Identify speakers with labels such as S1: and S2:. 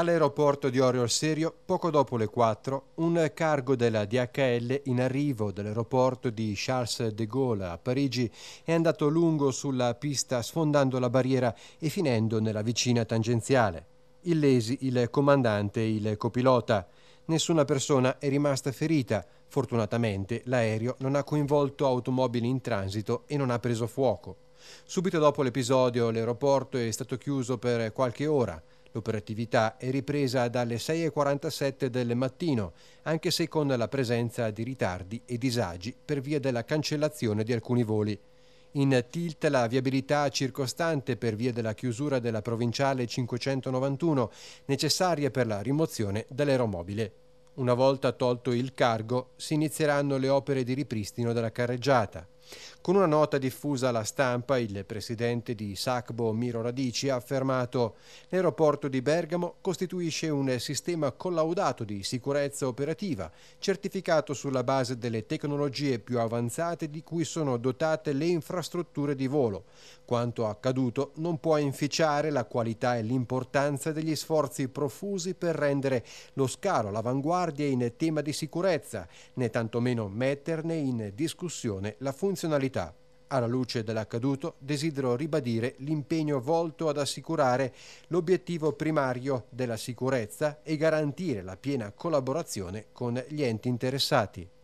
S1: All'aeroporto di Orio al Serio, poco dopo le 4, un cargo della DHL in arrivo dall'aeroporto di Charles de Gaulle a Parigi è andato lungo sulla pista sfondando la barriera e finendo nella vicina tangenziale. Illesi il comandante e il copilota. Nessuna persona è rimasta ferita. Fortunatamente l'aereo non ha coinvolto automobili in transito e non ha preso fuoco. Subito dopo l'episodio l'aeroporto è stato chiuso per qualche ora. L'operatività è ripresa dalle 6.47 del mattino, anche se con la presenza di ritardi e disagi per via della cancellazione di alcuni voli. In tilt la viabilità circostante per via della chiusura della provinciale 591, necessaria per la rimozione dell'aeromobile. Una volta tolto il cargo, si inizieranno le opere di ripristino della carreggiata, con una nota diffusa alla stampa, il presidente di SACBO Miro Radici ha affermato l'aeroporto di Bergamo costituisce un sistema collaudato di sicurezza operativa, certificato sulla base delle tecnologie più avanzate di cui sono dotate le infrastrutture di volo. Quanto accaduto non può inficiare la qualità e l'importanza degli sforzi profusi per rendere lo scalo all'avanguardia in tema di sicurezza, né tantomeno metterne in discussione la funzione funzionalità. Alla luce dell'accaduto desidero ribadire l'impegno volto ad assicurare l'obiettivo primario della sicurezza e garantire la piena collaborazione con gli enti interessati.